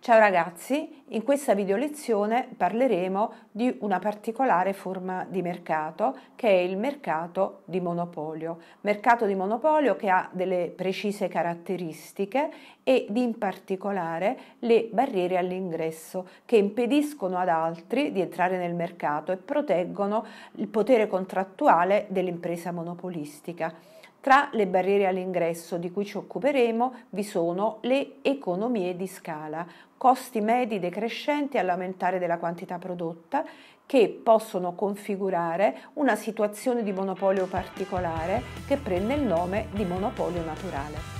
Ciao ragazzi in questa video lezione parleremo di una particolare forma di mercato che è il mercato di monopolio, mercato di monopolio che ha delle precise caratteristiche ed in particolare le barriere all'ingresso che impediscono ad altri di entrare nel mercato e proteggono il potere contrattuale dell'impresa monopolistica. Tra le barriere all'ingresso di cui ci occuperemo vi sono le economie di scala, costi medi dei crescenti all'aumentare della quantità prodotta che possono configurare una situazione di monopolio particolare che prende il nome di monopolio naturale.